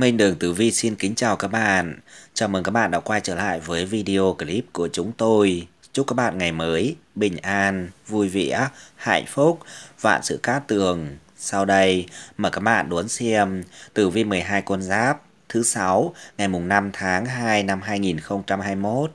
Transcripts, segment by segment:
Minh Đường Tử Vi xin kính chào các bạn. Chào mừng các bạn đã quay trở lại với video clip của chúng tôi. Chúc các bạn ngày mới, bình an, vui vẻ, hạnh phúc, vạn sự cát tường. Sau đây, mời các bạn đón xem Tử Vi 12 con giáp thứ 6 ngày mùng 5 tháng 2 năm 2021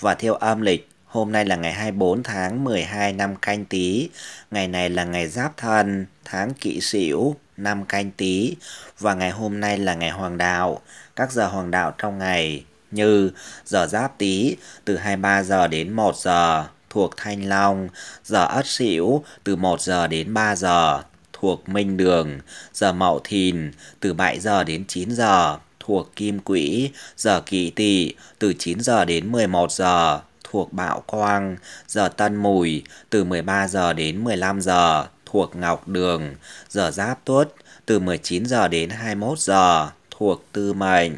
và theo âm lịch Hôm nay là ngày 24 tháng 12 năm canh tí, ngày này là ngày giáp thân, tháng kỵ sửu, năm canh tí và ngày hôm nay là ngày hoàng đạo. Các giờ hoàng đạo trong ngày như giờ giáp tí từ 23 giờ đến 1 giờ thuộc Thanh Long, giờ Ất Sửu từ 1 giờ đến 3 giờ thuộc Minh Đường, giờ Mậu Thìn từ 7 giờ đến 9 giờ thuộc Kim Quỹ, giờ Kỷ Tỵ từ 9 giờ đến 11 giờ thuộc Bạo Quang, giờ Tân Mùi từ 13 giờ đến 15 giờ thuộc Ngọc Đường, giờ Giáp Tuất từ 19 giờ đến 21 giờ thuộc Tư Mệnh.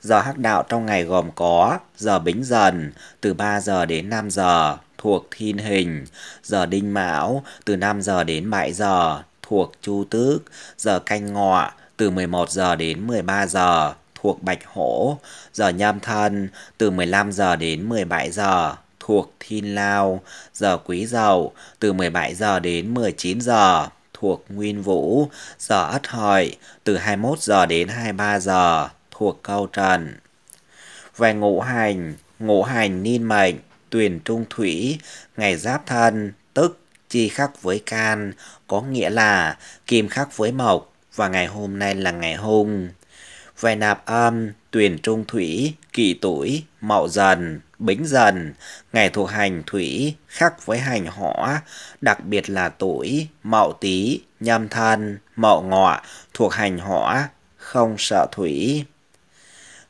Giờ hắc đạo trong ngày gồm có giờ Bính Dần từ 3 giờ đến 5 giờ thuộc Thiên Hình, giờ Đinh Mão từ 5 giờ đến 7 giờ thuộc Chu Tước, giờ Canh Ngọ từ 11 giờ đến 13 giờ thuộc Bạch Hổ, giờ Nhâm Thân từ 15 giờ đến 17 giờ thuộc Thiên Lao, giờ Quý Dậu từ 17 giờ đến 19 giờ thuộc Nguyên Vũ, giờ Ất Hợi từ 21 giờ đến 23 giờ thuộc Câu Trần. Về ngũ hành, ngũ hành niên mệnh, tuyển trung thủy, ngày giáp thân, tức chi khắc với can, có nghĩa là kim khắc với mộc và ngày hôm nay là ngày hung. Về nạp âm, tuyển trung thủy, kỷ tuổi, mậu dần, Bính Dần, ngày thuộc hành Thủy khác với hành Hỏa, đặc biệt là tuổi Mậu Tý, Nhâm Thân, Mậu Ngọ thuộc hành Hỏa, không sợ Thủy.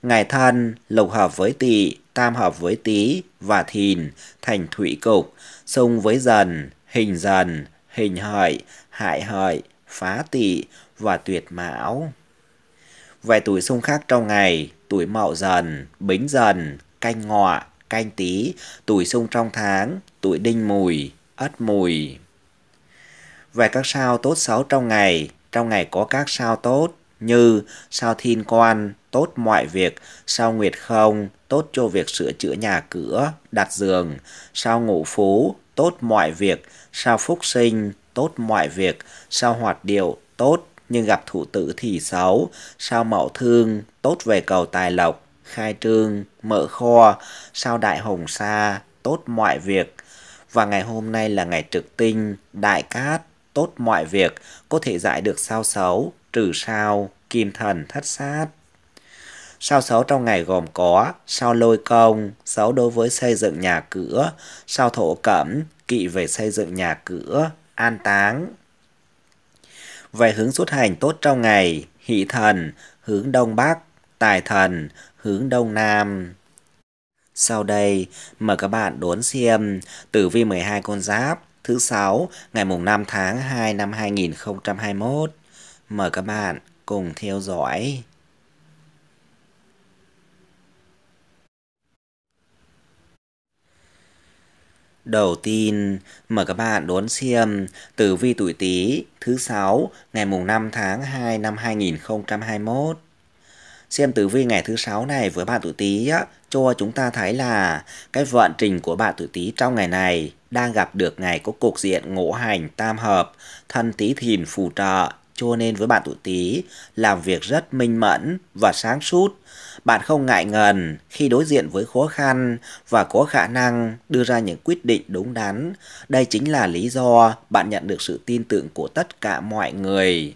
Ngày Thân lục hợp với Tỵ, tam hợp với Tý và Thìn thành Thủy cục, xung với Dần, Hình Dần, Hình Hợi, Hại Hợi, Phá Tỵ và Tuyệt Mão. Vài tuổi xung khác trong ngày, tuổi Mậu Dần, Bính Dần, Canh Ngọ, canh tí, tuổi sung trong tháng, tuổi đinh mùi, ất mùi. Về các sao tốt xấu trong ngày, trong ngày có các sao tốt như sao thiên quan, tốt mọi việc, sao nguyệt không, tốt cho việc sửa chữa nhà cửa, đặt giường, sao ngũ phú, tốt mọi việc, sao phúc sinh, tốt mọi việc, sao hoạt điệu, tốt nhưng gặp thủ tử thì xấu, sao mậu thương, tốt về cầu tài lộc, khai trương, mở kho, sau đại hồng sa, tốt mọi việc. Và ngày hôm nay là ngày trực tinh, đại cát, tốt mọi việc, có thể giải được sao xấu, trừ sao, kim thần thất sát. Sao xấu trong ngày gồm có sao lôi công, xấu đối với xây dựng nhà cửa, sao thổ cẩm, kỵ về xây dựng nhà cửa, an táng. Về hướng xuất hành tốt trong ngày, hỷ thần, hướng đông bắc, tài thần, hướng Đông Nam. Sau đây, mời các bạn đón xem tử vi 12 con giáp thứ 6 ngày mùng 5 tháng 2 năm 2021. Mời các bạn cùng theo dõi. Đầu tiên, mời các bạn đón xem tử vi tuổi Tý thứ 6 ngày mùng 5 tháng 2 năm 2021 xem tử vi ngày thứ sáu này với bạn tuổi Tý á, cho chúng ta thấy là cái vận trình của bạn tuổi Tý trong ngày này đang gặp được ngày có cục diện ngũ hành tam hợp, thân Tý Thìn phù trợ, cho nên với bạn tuổi Tý làm việc rất minh mẫn và sáng suốt. Bạn không ngại ngần khi đối diện với khó khăn và có khả năng đưa ra những quyết định đúng đắn. Đây chính là lý do bạn nhận được sự tin tưởng của tất cả mọi người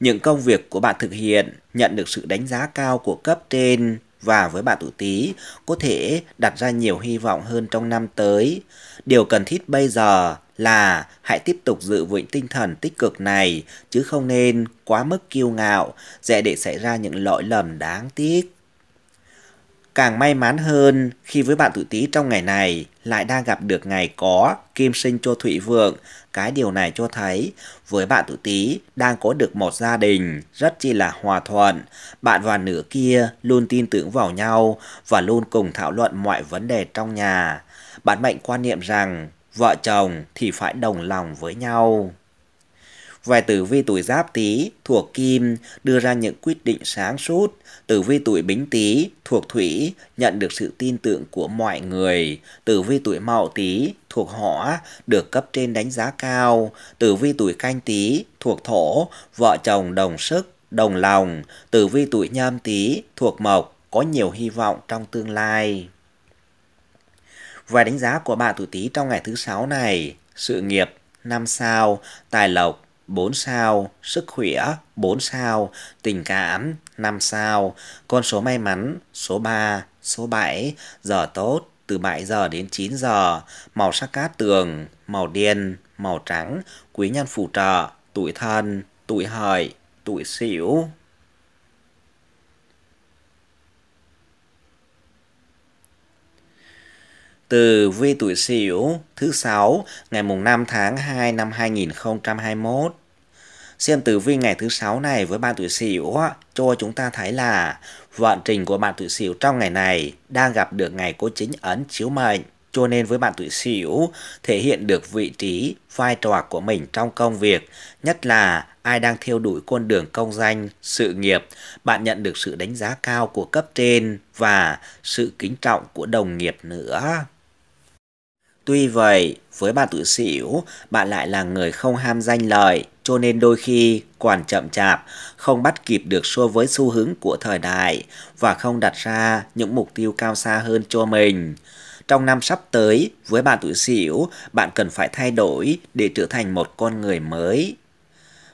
những công việc của bạn thực hiện nhận được sự đánh giá cao của cấp trên và với bạn tuổi Tý có thể đặt ra nhiều hy vọng hơn trong năm tới. Điều cần thiết bây giờ là hãy tiếp tục giữ vững tinh thần tích cực này chứ không nên quá mức kiêu ngạo, dễ để xảy ra những lỗi lầm đáng tiếc càng may mắn hơn khi với bạn tuổi Tý trong ngày này lại đang gặp được ngày có Kim sinh cho Thụy Vượng. Cái điều này cho thấy với bạn tuổi Tý đang có được một gia đình rất chi là hòa thuận. Bạn và nửa kia luôn tin tưởng vào nhau và luôn cùng thảo luận mọi vấn đề trong nhà. Bạn mệnh quan niệm rằng vợ chồng thì phải đồng lòng với nhau. Vài tử vi tuổi giáp tý thuộc kim đưa ra những quyết định sáng suốt. Tử vi tuổi bính tý thuộc thủy nhận được sự tin tưởng của mọi người. Tử vi tuổi mậu tý thuộc hỏa được cấp trên đánh giá cao. Tử vi tuổi canh tý thuộc thổ vợ chồng đồng sức đồng lòng. Tử vi tuổi nhâm tý thuộc mộc có nhiều hy vọng trong tương lai. vài đánh giá của bạn tuổi Tý trong ngày thứ sáu này, sự nghiệp năm sao, tài lộc 4 sao, sức khỏe 4 sao, tình cảm 5 sao, con số may mắn số 3, số 7, giờ tốt từ 7 giờ đến 9 giờ, màu sắc cát tường, màu đen, màu trắng, quý nhân phù trợ, tuổi thân, tuổi hợi, tuổi xỉu. từ vi tuổi Sửu thứ sáu ngày mùng 5 tháng 2 năm 2021. Xem tử vi ngày thứ sáu này với bạn tuổi Sửu cho chúng ta thấy là vận trình của bạn tuổi Sửu trong ngày này đang gặp được ngày có chính ấn chiếu mệnh. Cho nên với bạn tuổi Sửu thể hiện được vị trí, vai trò của mình trong công việc, nhất là ai đang theo đuổi con đường công danh, sự nghiệp, bạn nhận được sự đánh giá cao của cấp trên và sự kính trọng của đồng nghiệp nữa. Tuy vậy, với bạn tự xỉu, bạn lại là người không ham danh lợi, cho nên đôi khi còn chậm chạp, không bắt kịp được so với xu hướng của thời đại và không đặt ra những mục tiêu cao xa hơn cho mình. Trong năm sắp tới, với bạn tuổi xỉu, bạn cần phải thay đổi để trở thành một con người mới.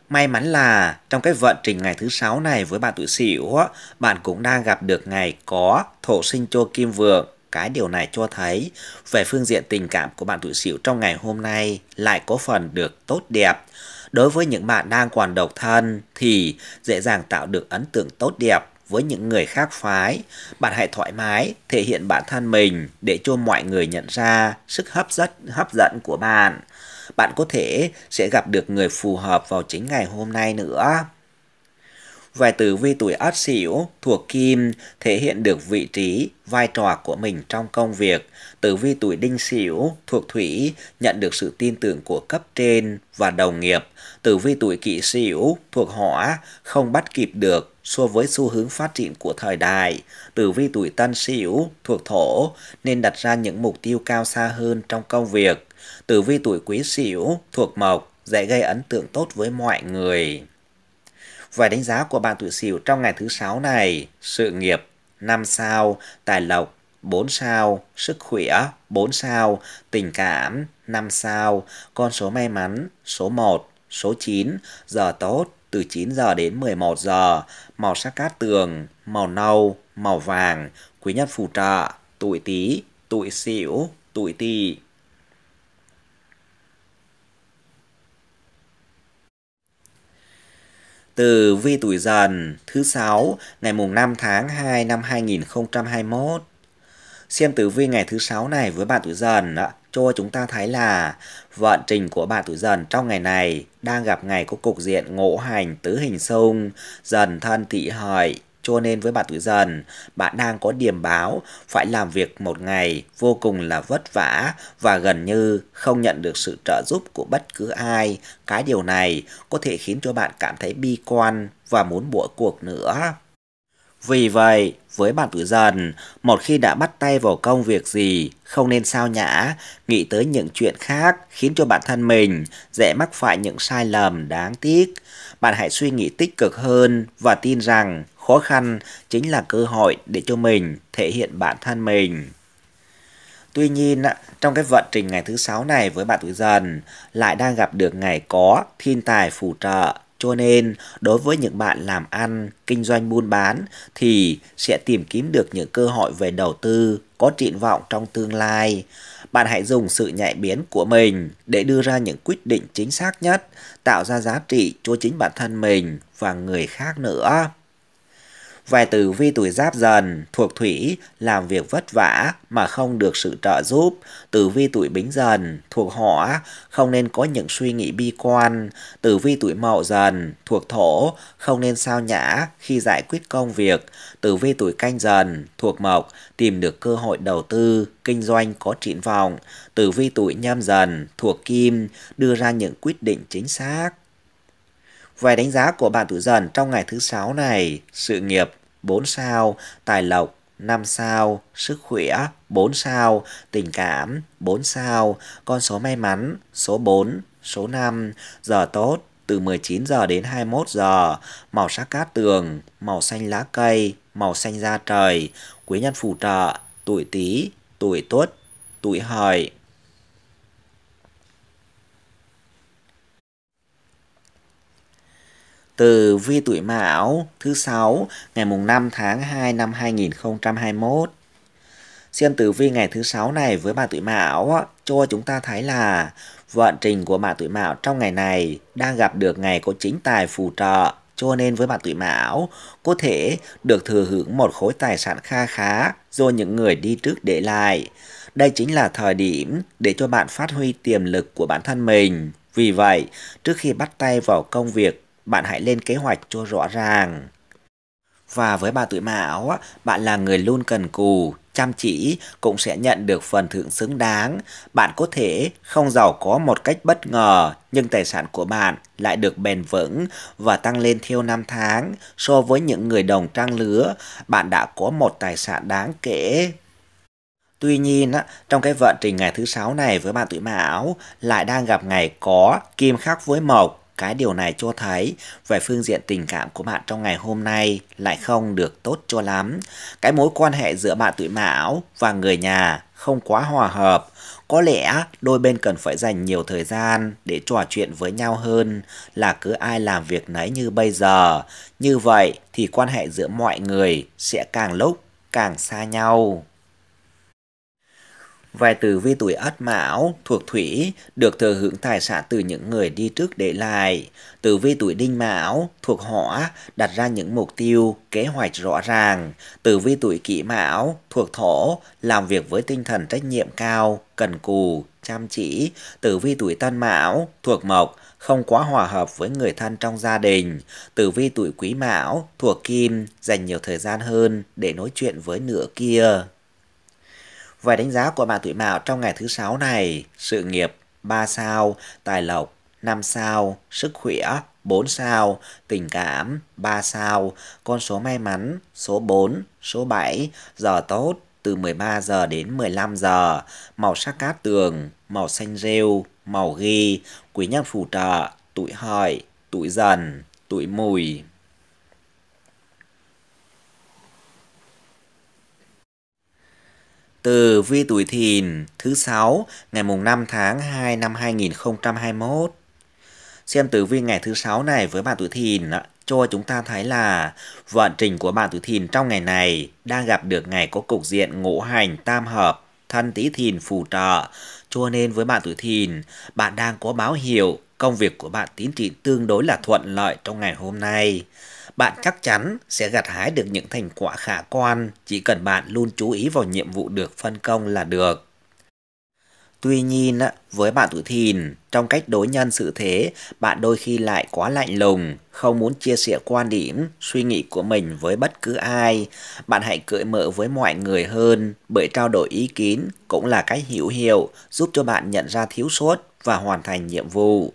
May mắn là trong cái vận trình ngày thứ sáu này với bạn tuổi sửu, bạn cũng đang gặp được ngày có thổ sinh cho kim vượng cái điều này cho thấy về phương diện tình cảm của bạn tụi xỉu trong ngày hôm nay lại có phần được tốt đẹp. Đối với những bạn đang còn độc thân thì dễ dàng tạo được ấn tượng tốt đẹp với những người khác phái. Bạn hãy thoải mái thể hiện bản thân mình để cho mọi người nhận ra sức hấp dẫn hấp dẫn của bạn. Bạn có thể sẽ gặp được người phù hợp vào chính ngày hôm nay nữa. Vài tử vi tuổi Ất Sửu thuộc Kim thể hiện được vị trí, vai trò của mình trong công việc. Tử vi tuổi Đinh Sửu thuộc Thủy nhận được sự tin tưởng của cấp trên và đồng nghiệp. Tử vi tuổi Kỷ Sửu thuộc Hỏa không bắt kịp được so với xu hướng phát triển của thời đại. Tử vi tuổi Tân Sửu thuộc Thổ nên đặt ra những mục tiêu cao xa hơn trong công việc. Tử vi tuổi Quý Sửu thuộc Mộc dễ gây ấn tượng tốt với mọi người. Vài đánh giá của bạn tuổi Sửu trong ngày thứ sáu này, sự nghiệp 5 sao, tài lộc 4 sao, sức khỏe 4 sao, tình cảm 5 sao, con số may mắn số 1, số 9, giờ tốt từ 9 giờ đến 11 giờ, màu sắc cát tường, màu nâu, màu vàng, quý nhân phù trợ, tuổi Tý, tuổi Sửu, tuổi Tỵ. từ Vi Tuổi Dần thứ sáu ngày mùng 5 tháng 2 năm 2021. Xem tử vi ngày thứ sáu này với bạn tuổi dần cho chúng ta thấy là vận trình của bạn tuổi dần trong ngày này đang gặp ngày có cục diện ngũ hành tứ hình xung dần thân thị hợi cho nên với bạn tuổi dần, bạn đang có điểm báo phải làm việc một ngày vô cùng là vất vả và gần như không nhận được sự trợ giúp của bất cứ ai. Cái điều này có thể khiến cho bạn cảm thấy bi quan và muốn bỏ cuộc nữa. Vì vậy, với bạn tuổi dần, một khi đã bắt tay vào công việc gì, không nên sao nhã, nghĩ tới những chuyện khác khiến cho bản thân mình dễ mắc phải những sai lầm đáng tiếc. Bạn hãy suy nghĩ tích cực hơn và tin rằng khó khăn chính là cơ hội để cho mình thể hiện bản thân mình. Tuy nhiên, trong cái vận trình ngày thứ sáu này với bạn tuổi dần, lại đang gặp được ngày có thiên tài phù trợ. Cho nên, đối với những bạn làm ăn, kinh doanh buôn bán thì sẽ tìm kiếm được những cơ hội về đầu tư có triển vọng trong tương lai. Bạn hãy dùng sự nhạy bén của mình để đưa ra những quyết định chính xác nhất, tạo ra giá trị cho chính bản thân mình và người khác nữa. Vài tử vi tuổi giáp dần, thuộc thủy, làm việc vất vả mà không được sự trợ giúp. Tử vi tuổi bính dần, thuộc hỏa, không nên có những suy nghĩ bi quan. Tử vi tuổi mậu dần, thuộc thổ, không nên sao nhã khi giải quyết công việc. Tử vi tuổi canh dần, thuộc mộc, tìm được cơ hội đầu tư, kinh doanh có triển vọng. Tử vi tuổi nhâm dần, thuộc kim, đưa ra những quyết định chính xác. Về đánh giá của bạn tuổi dần trong ngày thứ sáu này, sự nghiệp 4 sao, tài lộc 5 sao, sức khỏe 4 sao, tình cảm 4 sao, con số may mắn số 4, số 5, giờ tốt từ 19 giờ đến 21 giờ, màu sắc cát tường, màu xanh lá cây, màu xanh da trời, quý nhân phù trợ, tuổi Tý, tuổi Tuất, tuổi Hợi. từ vi tuổi Mão thứ sáu ngày mùng 5 tháng 2 năm 2021. Xem tử vi ngày thứ sáu này với bà tuổi Mão cho chúng ta thấy là vận trình của bạn tuổi Mão trong ngày này đang gặp được ngày có chính tài phù trợ cho nên với bạn tuổi Mão có thể được thừa hưởng một khối tài sản kha khá do những người đi trước để lại. Đây chính là thời điểm để cho bạn phát huy tiềm lực của bản thân mình. Vì vậy, trước khi bắt tay vào công việc bạn hãy lên kế hoạch cho rõ ràng. Và với ba tuổi mão, bạn là người luôn cần cù, chăm chỉ cũng sẽ nhận được phần thưởng xứng đáng. Bạn có thể không giàu có một cách bất ngờ, nhưng tài sản của bạn lại được bền vững và tăng lên theo năm tháng. So với những người đồng trang lứa, bạn đã có một tài sản đáng kể. Tuy nhiên, trong cái vận trình ngày thứ sáu này với bạn tuổi mão lại đang gặp ngày có kim khắc với mộc cái điều này cho thấy về phương diện tình cảm của bạn trong ngày hôm nay lại không được tốt cho lắm. Cái mối quan hệ giữa bạn tuổi mão và người nhà không quá hòa hợp. Có lẽ đôi bên cần phải dành nhiều thời gian để trò chuyện với nhau hơn là cứ ai làm việc nấy như bây giờ. Như vậy thì quan hệ giữa mọi người sẽ càng lúc càng xa nhau. Vài từ vi tuổi ất mão thuộc thủy được thừa hưởng tài sản từ những người đi trước để lại. Tử vi tuổi đinh mão thuộc hỏa đặt ra những mục tiêu, kế hoạch rõ ràng. Tử vi tuổi kỷ mão thuộc thổ làm việc với tinh thần trách nhiệm cao, cần cù, chăm chỉ. Tử vi tuổi tân mão thuộc mộc không quá hòa hợp với người thân trong gia đình. Tử vi tuổi quý mão thuộc kim dành nhiều thời gian hơn để nói chuyện với nửa kia. Vài đánh giá của bạn tuổi mão trong ngày thứ sáu này, sự nghiệp 3 sao, tài lộc 5 sao, sức khỏe 4 sao, tình cảm 3 sao, con số may mắn số 4, số 7, giờ tốt từ 13 giờ đến 15 giờ, màu sắc cát tường, màu xanh rêu, màu ghi, quý nhân phù trợ, tuổi hợi, tuổi dần, tuổi mùi. từ vi tuổi thìn thứ sáu ngày mùng 5 tháng 2 năm 2021. Xem tử vi ngày thứ sáu này với bạn tuổi thìn cho chúng ta thấy là vận trình của bạn tuổi thìn trong ngày này đang gặp được ngày có cục diện ngũ hành tam hợp thân tí thìn phù trợ cho nên với bạn tuổi thìn bạn đang có báo hiệu công việc của bạn tiến trị tương đối là thuận lợi trong ngày hôm nay bạn chắc chắn sẽ gặt hái được những thành quả khả quan, chỉ cần bạn luôn chú ý vào nhiệm vụ được phân công là được. Tuy nhiên, với bạn tuổi thìn, trong cách đối nhân xử thế, bạn đôi khi lại quá lạnh lùng, không muốn chia sẻ quan điểm, suy nghĩ của mình với bất cứ ai. Bạn hãy cởi mở với mọi người hơn, bởi trao đổi ý kiến cũng là cách hữu hiệu giúp cho bạn nhận ra thiếu sót và hoàn thành nhiệm vụ.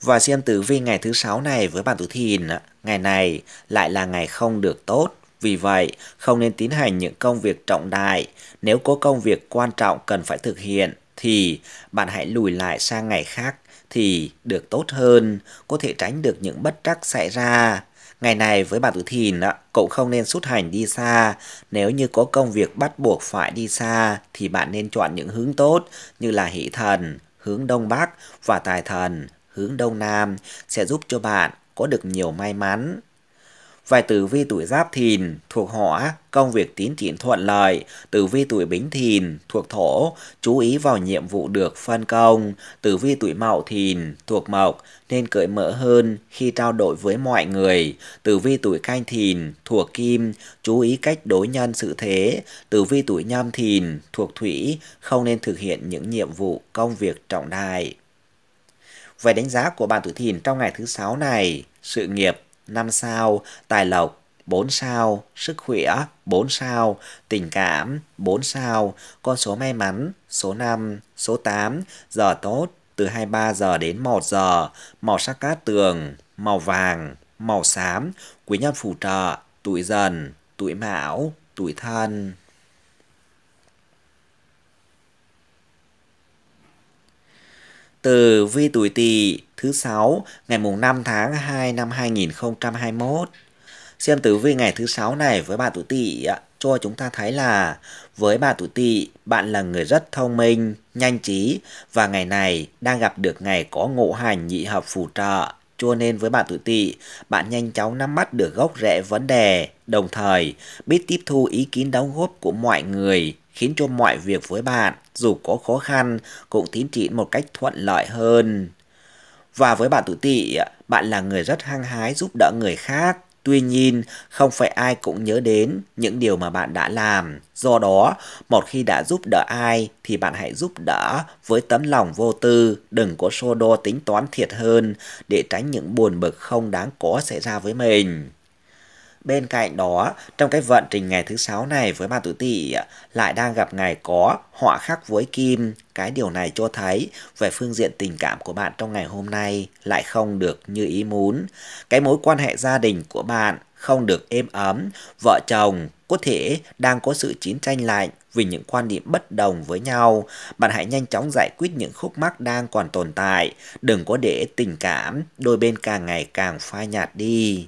Và riêng tử vi ngày thứ sáu này với bạn tuổi thìn, ngày này lại là ngày không được tốt. Vì vậy, không nên tiến hành những công việc trọng đại. Nếu có công việc quan trọng cần phải thực hiện, thì bạn hãy lùi lại sang ngày khác thì được tốt hơn, có thể tránh được những bất trắc xảy ra. Ngày này với bạn tuổi thìn cậu không nên xuất hành đi xa. Nếu như có công việc bắt buộc phải đi xa thì bạn nên chọn những hướng tốt như là hỷ thần, hướng đông bắc và tài thần, hướng Đông Nam sẽ giúp cho bạn có được nhiều may mắn. Vài tử vi tuổi giáp thìn thuộc hỏa, công việc tiến triển thuận lợi. Tử vi tuổi bính thìn thuộc thổ, chú ý vào nhiệm vụ được phân công. Tử vi tuổi mậu thìn thuộc mộc, nên cởi mở hơn khi trao đổi với mọi người. Tử vi tuổi canh thìn thuộc kim, chú ý cách đối nhân sự thế. Tử vi tuổi nhâm thìn thuộc thủy, không nên thực hiện những nhiệm vụ công việc trọng đại. Về đánh giá của bạn tuổi thìn trong ngày thứ sáu này, sự nghiệp 5 sao, tài lộc 4 sao, sức khỏe 4 sao, tình cảm 4 sao, con số may mắn số 5, số 8, giờ tốt từ 23 giờ đến 1 giờ, màu sắc cát tường, màu vàng, màu xám, quý nhân phù trợ, tuổi dần, tuổi mão, tuổi thân. từ vi tuổi tỵ thứ sáu ngày mùng 5 tháng 2 năm 2021. Xem tử vi ngày thứ sáu này với bạn tuổi tỵ cho chúng ta thấy là với bạn tuổi tỵ, bạn là người rất thông minh, nhanh trí và ngày này đang gặp được ngày có ngộ hành nhị hợp phù trợ. Cho nên với bạn tuổi tỵ, bạn nhanh chóng nắm bắt được gốc rễ vấn đề, đồng thời biết tiếp thu ý kiến đóng góp của mọi người khiến cho mọi việc với bạn dù có khó khăn cũng tiến triển một cách thuận lợi hơn. Và với bạn tự tỵ, bạn là người rất hăng hái giúp đỡ người khác. Tuy nhiên, không phải ai cũng nhớ đến những điều mà bạn đã làm. Do đó, một khi đã giúp đỡ ai thì bạn hãy giúp đỡ với tấm lòng vô tư, đừng có so đo tính toán thiệt hơn để tránh những buồn bực không đáng có xảy ra với mình. Bên cạnh đó, trong cái vận trình ngày thứ sáu này với bạn tuổi tỵ lại đang gặp ngày có họa khắc với kim. Cái điều này cho thấy về phương diện tình cảm của bạn trong ngày hôm nay lại không được như ý muốn. Cái mối quan hệ gia đình của bạn không được êm ấm, vợ chồng có thể đang có sự chiến tranh lạnh vì những quan điểm bất đồng với nhau. Bạn hãy nhanh chóng giải quyết những khúc mắc đang còn tồn tại, đừng có để tình cảm đôi bên càng ngày càng phai nhạt đi.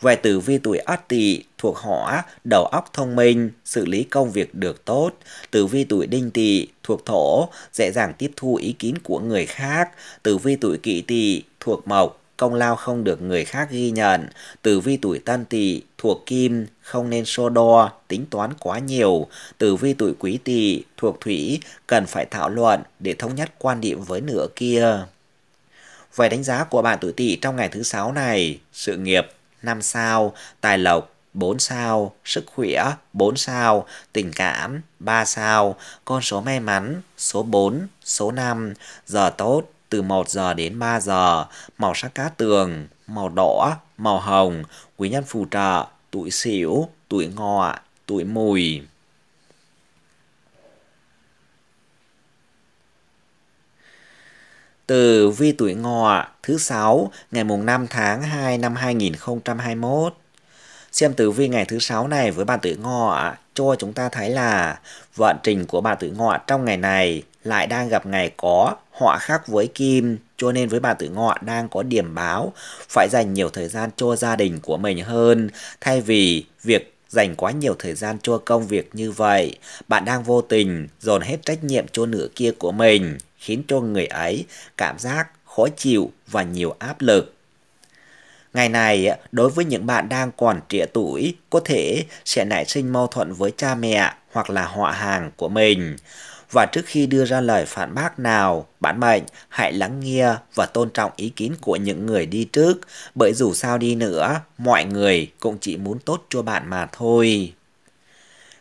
Về tử vi tuổi Ất Tỵ thuộc hỏa, đầu óc thông minh, xử lý công việc được tốt. Tử vi tuổi Đinh Tỵ thuộc thổ, dễ dàng tiếp thu ý kiến của người khác. Tử vi tuổi Kỷ Tỵ thuộc mộc, công lao không được người khác ghi nhận. Tử vi tuổi Tân Tỵ thuộc kim, không nên so đo, tính toán quá nhiều. Tử vi tuổi Quý Tỵ thuộc thủy, cần phải thảo luận để thống nhất quan điểm với nửa kia. Về đánh giá của bạn tuổi Tỵ trong ngày thứ sáu này, sự nghiệp 5 sao, tài lộc 4 sao, sức khỏe 4 sao, tình cảm 3 sao, con số may mắn số 4, số 5, giờ tốt từ 1 giờ đến 3 giờ, màu sắc cá tường, màu đỏ, màu hồng, quý nhân phù trợ, tuổi xỉu, tuổi ngọ, tuổi mùi. từ vi tuổi ngọ thứ sáu ngày mùng 5 tháng 2 năm 2021. Xem tử vi ngày thứ sáu này với bạn tuổi ngọ cho chúng ta thấy là vận trình của bạn tuổi ngọ trong ngày này lại đang gặp ngày có họa khác với kim cho nên với bạn tuổi ngọ đang có điểm báo phải dành nhiều thời gian cho gia đình của mình hơn thay vì việc dành quá nhiều thời gian cho công việc như vậy bạn đang vô tình dồn hết trách nhiệm cho nửa kia của mình khiến cho người ấy cảm giác khó chịu và nhiều áp lực. Ngày này, đối với những bạn đang còn trẻ tuổi, có thể sẽ nảy sinh mâu thuẫn với cha mẹ hoặc là họ hàng của mình. Và trước khi đưa ra lời phản bác nào, bạn mệnh hãy lắng nghe và tôn trọng ý kiến của những người đi trước, bởi dù sao đi nữa, mọi người cũng chỉ muốn tốt cho bạn mà thôi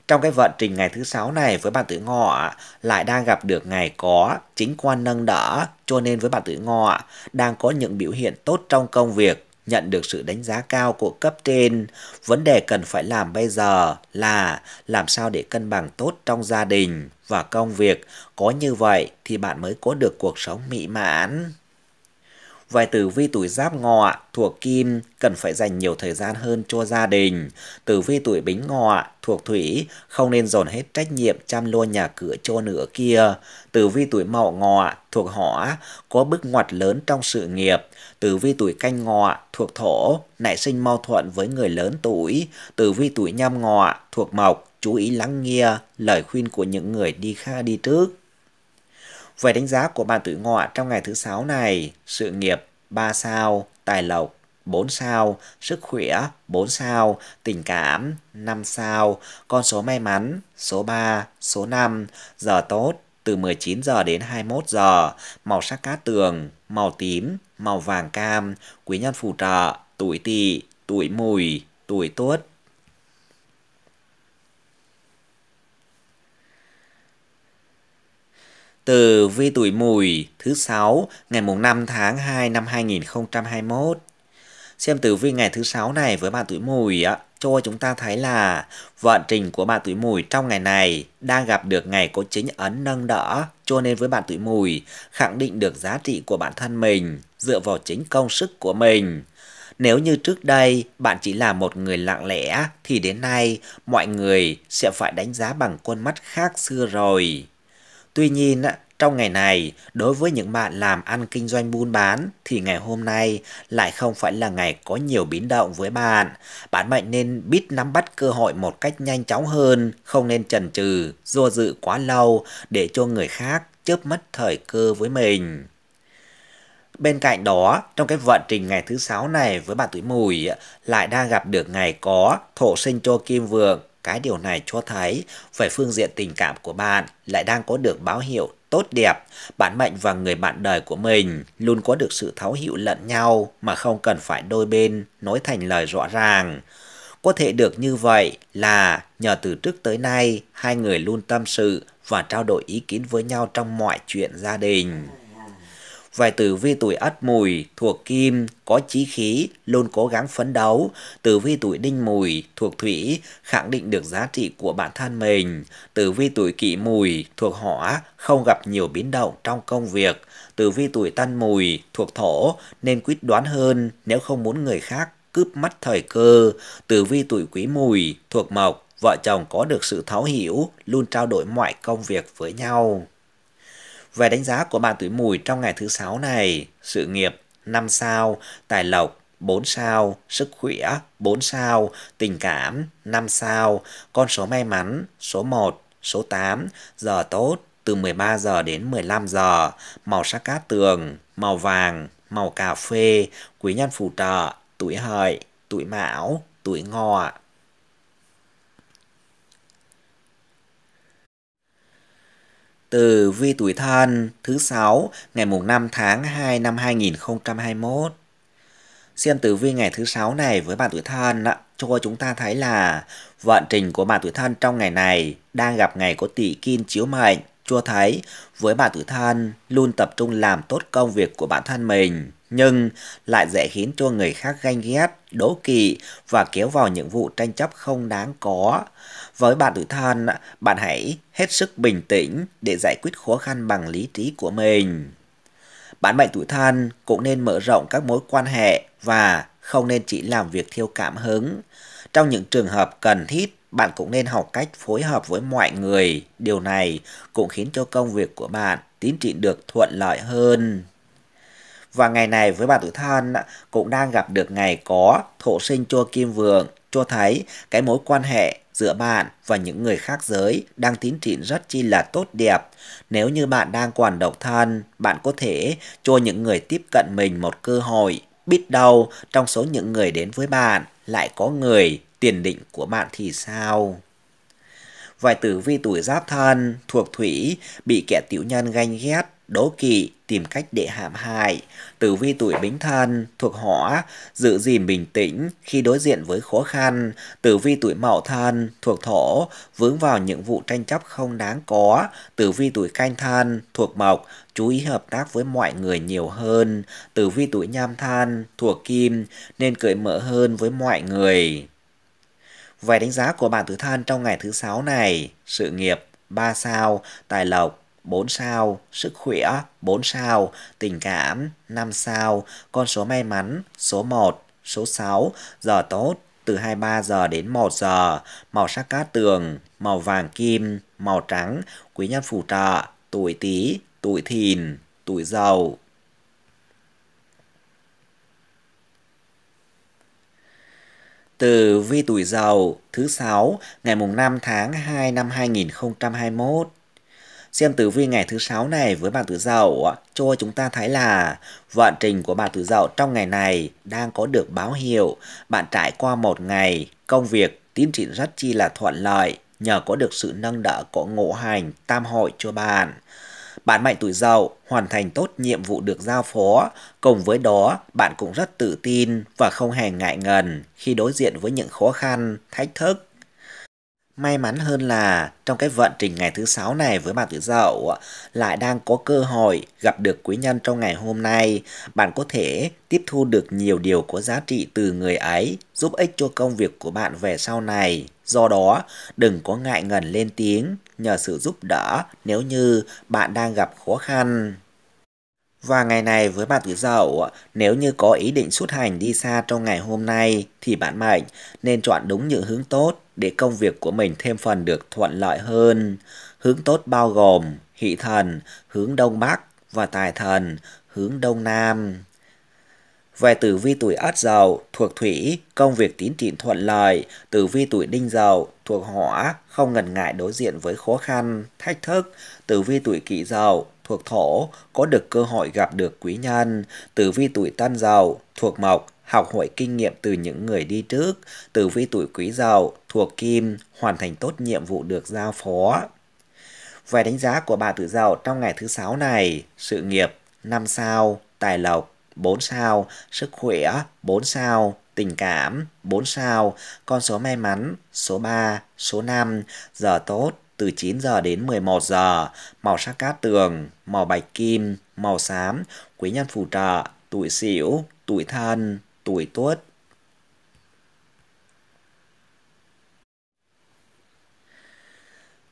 trong cái vận trình ngày thứ sáu này với bạn tử ngọ lại đang gặp được ngày có chính quan nâng đỡ cho nên với bạn tử ngọ đang có những biểu hiện tốt trong công việc nhận được sự đánh giá cao của cấp trên. Vấn đề cần phải làm bây giờ là làm sao để cân bằng tốt trong gia đình và công việc. Có như vậy thì bạn mới có được cuộc sống mỹ mãn. Vài tử vi tuổi giáp ngọ thuộc kim cần phải dành nhiều thời gian hơn cho gia đình. Tử vi tuổi bính ngọ thuộc thủy không nên dồn hết trách nhiệm chăm lo nhà cửa cho nửa kia. Tử vi tuổi mậu ngọ thuộc hỏa có bước ngoặt lớn trong sự nghiệp. Tử vi tuổi canh ngọ thuộc thổ nảy sinh mâu thuận với người lớn tuổi. Tử vi tuổi nhâm ngọ thuộc mộc chú ý lắng nghe lời khuyên của những người đi kha đi trước. Về đánh giá của bạn tuổi ngọ trong ngày thứ sáu này, sự nghiệp 3 sao, tài lộc 4 sao, sức khỏe 4 sao, tình cảm 5 sao, con số may mắn số 3, số 5, giờ tốt từ 19 giờ đến 21 giờ, màu sắc cát tường, màu tím, màu vàng cam, quý nhân phù trợ, tuổi tỵ, tuổi mùi, tuổi tuất. từ vi tuổi mùi thứ sáu ngày mùng 5 tháng 2 năm 2021. Xem tử vi ngày thứ sáu này với bạn tuổi mùi á, cho chúng ta thấy là vận trình của bạn tuổi mùi trong ngày này đang gặp được ngày có chính ấn nâng đỡ cho nên với bạn tuổi mùi khẳng định được giá trị của bản thân mình dựa vào chính công sức của mình. Nếu như trước đây bạn chỉ là một người lặng lẽ thì đến nay mọi người sẽ phải đánh giá bằng con mắt khác xưa rồi. Tuy nhiên, trong ngày này, đối với những bạn làm ăn kinh doanh buôn bán thì ngày hôm nay lại không phải là ngày có nhiều biến động với bạn. Bạn mệnh nên biết nắm bắt cơ hội một cách nhanh chóng hơn, không nên chần chừ, do dự quá lâu để cho người khác chớp mất thời cơ với mình. Bên cạnh đó, trong cái vận trình ngày thứ sáu này với bạn tuổi mùi lại đang gặp được ngày có thổ sinh cho kim vượng cái điều này cho thấy về phương diện tình cảm của bạn lại đang có được báo hiệu tốt đẹp, bạn mệnh và người bạn đời của mình luôn có được sự thấu hiểu lẫn nhau mà không cần phải đôi bên nói thành lời rõ ràng. Có thể được như vậy là nhờ từ trước tới nay hai người luôn tâm sự và trao đổi ý kiến với nhau trong mọi chuyện gia đình. Vài tử vi tuổi ất mùi thuộc kim, có chí khí, luôn cố gắng phấn đấu. Tử vi tuổi đinh mùi thuộc thủy, khẳng định được giá trị của bản thân mình. Tử vi tuổi kỷ mùi thuộc hỏa, không gặp nhiều biến động trong công việc. Tử vi tuổi tân mùi thuộc thổ, nên quyết đoán hơn nếu không muốn người khác cướp mất thời cơ. Tử vi tuổi quý mùi thuộc mộc, vợ chồng có được sự thấu hiểu, luôn trao đổi mọi công việc với nhau. Về đánh giá của bạn tuổi mùi trong ngày thứ sáu này, sự nghiệp 5 sao, tài lộc 4 sao, sức khỏe 4 sao, tình cảm 5 sao, con số may mắn số 1, số 8, giờ tốt từ 13 giờ đến 15 giờ, màu sắc cát tường, màu vàng, màu cà phê, quý nhân phù trợ, tuổi hợi, tuổi mão, tuổi ngọ. từ vi tuổi thân thứ sáu ngày mùng 5 tháng 2 năm 2021. Xem tử vi ngày thứ sáu này với bạn tuổi thân cho chúng ta thấy là vận trình của bạn tuổi thân trong ngày này đang gặp ngày có tỷ kim chiếu mệnh, cho thấy với bạn tuổi thân luôn tập trung làm tốt công việc của bản thân mình nhưng lại dễ khiến cho người khác ganh ghét, đố kỵ và kéo vào những vụ tranh chấp không đáng có. Với bạn tuổi thân, bạn hãy hết sức bình tĩnh để giải quyết khó khăn bằng lý trí của mình. Bạn mệnh tuổi thân cũng nên mở rộng các mối quan hệ và không nên chỉ làm việc theo cảm hứng. Trong những trường hợp cần thiết, bạn cũng nên học cách phối hợp với mọi người. Điều này cũng khiến cho công việc của bạn tiến triển được thuận lợi hơn và ngày này với bạn tuổi thân cũng đang gặp được ngày có thổ sinh cho kim vượng cho thấy cái mối quan hệ giữa bạn và những người khác giới đang tiến triển rất chi là tốt đẹp. Nếu như bạn đang còn độc thân, bạn có thể cho những người tiếp cận mình một cơ hội. Biết đâu trong số những người đến với bạn lại có người tiền định của bạn thì sao? Vài tử vi tuổi giáp thân thuộc thủy bị kẻ tiểu nhân ganh ghét đố Kỵ tìm cách để hãm hại. Tử vi tuổi Bính Thân thuộc Hỏa, giữ gìn bình tĩnh khi đối diện với khó khăn. Tử vi tuổi Mậu Thân thuộc Thổ, vướng vào những vụ tranh chấp không đáng có. Tử vi tuổi Canh Thân thuộc Mộc, chú ý hợp tác với mọi người nhiều hơn. Tử vi tuổi nhâm Thân thuộc Kim, nên cởi mở hơn với mọi người. vài đánh giá của bạn tử thân trong ngày thứ sáu này, sự nghiệp 3 sao, tài lộc 4 sao, sức khỏe 4 sao, tình cảm 5 sao, con số may mắn số 1, số 6, giờ tốt từ 23 giờ đến 1 giờ, màu sắc cát tường, màu vàng kim, màu trắng, quý nhân phù trợ, tuổi Tý, tuổi Thìn, tuổi giàu Từ vi tuổi giàu thứ 6 ngày mùng 5 tháng 2 năm 2021 Xem tử vi ngày thứ sáu này với bạn Tử Dậu cho chúng ta thấy là vận trình của bạn Tử Dậu trong ngày này đang có được báo hiệu. Bạn trải qua một ngày, công việc tiến triển rất chi là thuận lợi nhờ có được sự nâng đỡ của ngộ hành tam hội cho bạn. Bạn mạnh tuổi giàu, hoàn thành tốt nhiệm vụ được giao phó, cùng với đó bạn cũng rất tự tin và không hề ngại ngần khi đối diện với những khó khăn, thách thức May mắn hơn là trong cái vận trình ngày thứ sáu này với bạn tuổi dậu lại đang có cơ hội gặp được quý nhân trong ngày hôm nay. Bạn có thể tiếp thu được nhiều điều có giá trị từ người ấy giúp ích cho công việc của bạn về sau này. Do đó, đừng có ngại ngần lên tiếng nhờ sự giúp đỡ nếu như bạn đang gặp khó khăn. Và ngày này với bà tuổi Dậu, nếu như có ý định xuất hành đi xa trong ngày hôm nay thì bạn mệnh nên chọn đúng những hướng tốt để công việc của mình thêm phần được thuận lợi hơn. Hướng tốt bao gồm hỷ thần, hướng đông bắc và tài thần, hướng đông nam. Về tử vi tuổi Ất Dậu thuộc Thủy, công việc tín trị thuận lợi, tử vi tuổi Đinh Dậu thuộc Hỏa, không ngần ngại đối diện với khó khăn, thách thức, tử vi tuổi Kỷ Dậu thuộc thổ có được cơ hội gặp được quý nhân, tử vi tuổi tân giàu, thuộc mộc, học hỏi kinh nghiệm từ những người đi trước, tử vi tuổi quý giàu, thuộc kim, hoàn thành tốt nhiệm vụ được giao phó. Về đánh giá của bà tử giàu trong ngày thứ sáu này, sự nghiệp 5 sao, tài lộc 4 sao, sức khỏe 4 sao, tình cảm 4 sao, con số may mắn số 3, số 5, giờ tốt từ 9 giờ đến 11 giờ, màu sắc cát tường, màu bạch kim, màu xám, quý nhân phù trợ, tuổi xỉu, tuổi thân, tuổi tuất.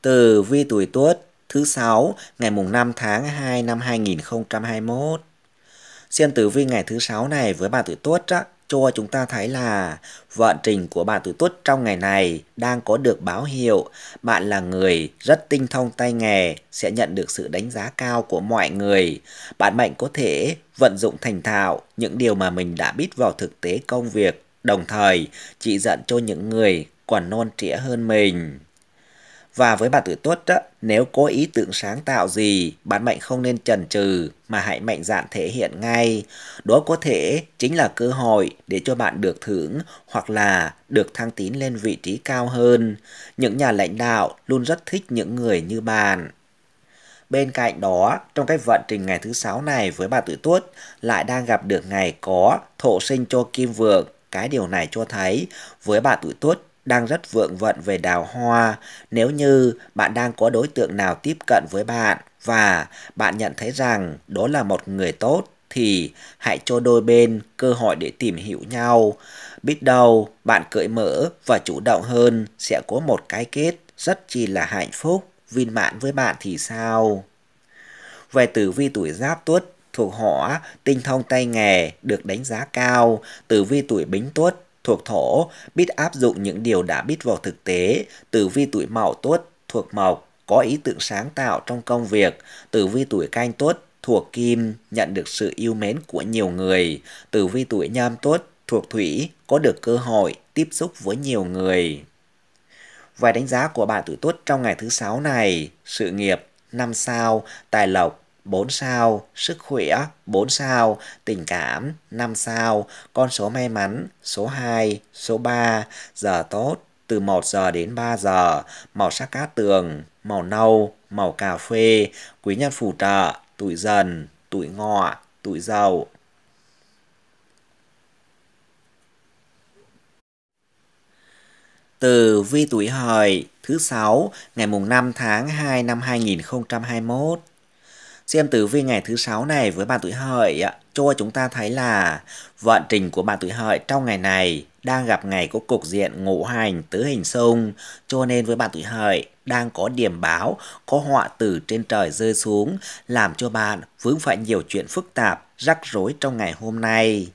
Từ vi tuổi tuất thứ sáu ngày mùng 5 tháng 2 năm 2021. Xem tử vi ngày thứ sáu này với bà tuổi tuất á, cho chúng ta thấy là vận trình của bạn tuổi tuất trong ngày này đang có được báo hiệu bạn là người rất tinh thông tay nghề sẽ nhận được sự đánh giá cao của mọi người bạn mệnh có thể vận dụng thành thạo những điều mà mình đã biết vào thực tế công việc đồng thời chỉ dẫn cho những người còn non trẻ hơn mình và với bạn tuổi tuất nếu có ý tưởng sáng tạo gì, bạn mệnh không nên chần chừ mà hãy mạnh dạn thể hiện ngay. Đó có thể chính là cơ hội để cho bạn được thưởng hoặc là được thăng tín lên vị trí cao hơn. Những nhà lãnh đạo luôn rất thích những người như bạn. Bên cạnh đó, trong cái vận trình ngày thứ sáu này với bà tuổi tuất lại đang gặp được ngày có thổ sinh cho kim vượng. Cái điều này cho thấy với bà tuổi tuất đang rất vượng vận về đào hoa nếu như bạn đang có đối tượng nào tiếp cận với bạn và bạn nhận thấy rằng đó là một người tốt thì hãy cho đôi bên cơ hội để tìm hiểu nhau. Biết đâu bạn cởi mở và chủ động hơn sẽ có một cái kết rất chi là hạnh phúc, viên mãn với bạn thì sao? Về tử vi tuổi giáp tuất thuộc họ tinh thông tay nghề được đánh giá cao, tử vi tuổi bính tuất thuộc thổ biết áp dụng những điều đã biết vào thực tế, tử vi tuổi mậu tuất thuộc mộc, có ý tưởng sáng tạo trong công việc, tử vi tuổi canh tuất thuộc kim, nhận được sự yêu mến của nhiều người, tử vi tuổi nhâm tuất thuộc thủy, có được cơ hội tiếp xúc với nhiều người. Vài đánh giá của bạn tuổi tuất trong ngày thứ sáu này, sự nghiệp 5 sao, tài lộc 4 sao, sức khỏe 4 sao, tình cảm 5 sao, con số may mắn số 2, số 3, giờ tốt từ 1 giờ đến 3 giờ, màu sắc cát tường, màu nâu, màu cà phê, quý nhân phù trợ, tuổi dần, tuổi ngọ, tuổi dậu. Từ vi tuổi hợi thứ sáu ngày mùng 5 tháng 2 năm 2021 Xem tử vi ngày thứ sáu này với bạn tuổi hợi cho chúng ta thấy là vận trình của bạn tuổi hợi trong ngày này đang gặp ngày có cục diện ngũ hành tứ hình xung cho nên với bạn tuổi hợi đang có điểm báo có họa tử trên trời rơi xuống làm cho bạn vướng phải nhiều chuyện phức tạp rắc rối trong ngày hôm nay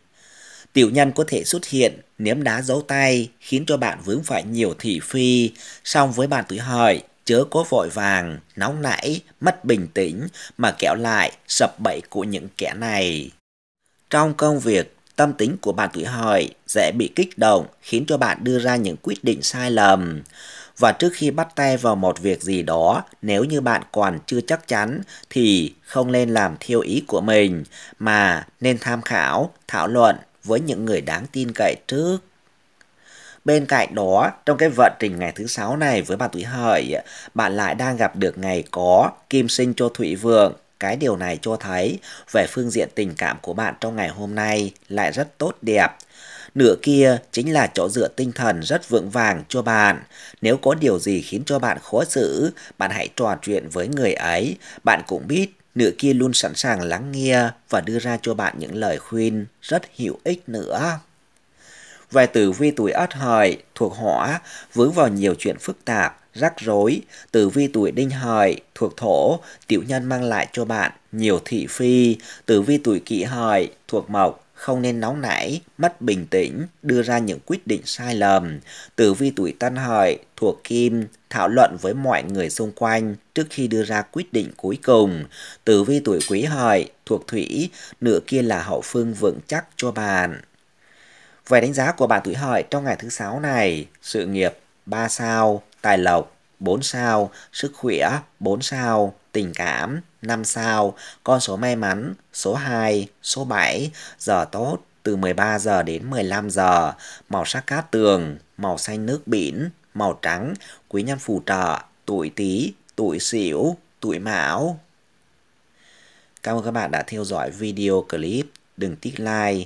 tiểu nhân có thể xuất hiện ném đá giấu tay khiến cho bạn vướng phải nhiều thị phi song với bạn tuổi hợi chớ có vội vàng, nóng nảy, mất bình tĩnh mà kéo lại sập bẫy của những kẻ này. Trong công việc, tâm tính của bạn tuổi hợi dễ bị kích động khiến cho bạn đưa ra những quyết định sai lầm. Và trước khi bắt tay vào một việc gì đó, nếu như bạn còn chưa chắc chắn thì không nên làm theo ý của mình mà nên tham khảo, thảo luận với những người đáng tin cậy trước. Bên cạnh đó, trong cái vận trình ngày thứ sáu này với bạn tuổi hợi, bạn lại đang gặp được ngày có kim sinh cho thủy vượng. Cái điều này cho thấy về phương diện tình cảm của bạn trong ngày hôm nay lại rất tốt đẹp. Nửa kia chính là chỗ dựa tinh thần rất vững vàng cho bạn. Nếu có điều gì khiến cho bạn khó xử, bạn hãy trò chuyện với người ấy. Bạn cũng biết nửa kia luôn sẵn sàng lắng nghe và đưa ra cho bạn những lời khuyên rất hữu ích nữa. Vài tử vi tuổi ất hợi thuộc hỏa vướng vào nhiều chuyện phức tạp, rắc rối. Tử vi tuổi đinh hợi thuộc thổ, tiểu nhân mang lại cho bạn nhiều thị phi. Tử vi tuổi kỷ hợi thuộc mộc, không nên nóng nảy, mất bình tĩnh, đưa ra những quyết định sai lầm. Tử vi tuổi tân hợi thuộc kim, thảo luận với mọi người xung quanh trước khi đưa ra quyết định cuối cùng. Tử vi tuổi quý hợi thuộc thủy, nửa kia là hậu phương vững chắc cho bạn. Về đánh giá của bạn tuổi hợi trong ngày thứ sáu này, sự nghiệp 3 sao, tài lộc 4 sao, sức khỏe 4 sao, tình cảm 5 sao, con số may mắn số 2, số 7, giờ tốt từ 13 giờ đến 15 giờ, màu sắc cát tường, màu xanh nước biển, màu trắng, quý nhân phù trợ, tuổi Tý, tuổi Sửu, tuổi Mão. Cảm ơn các bạn đã theo dõi video clip. Đừng tích like,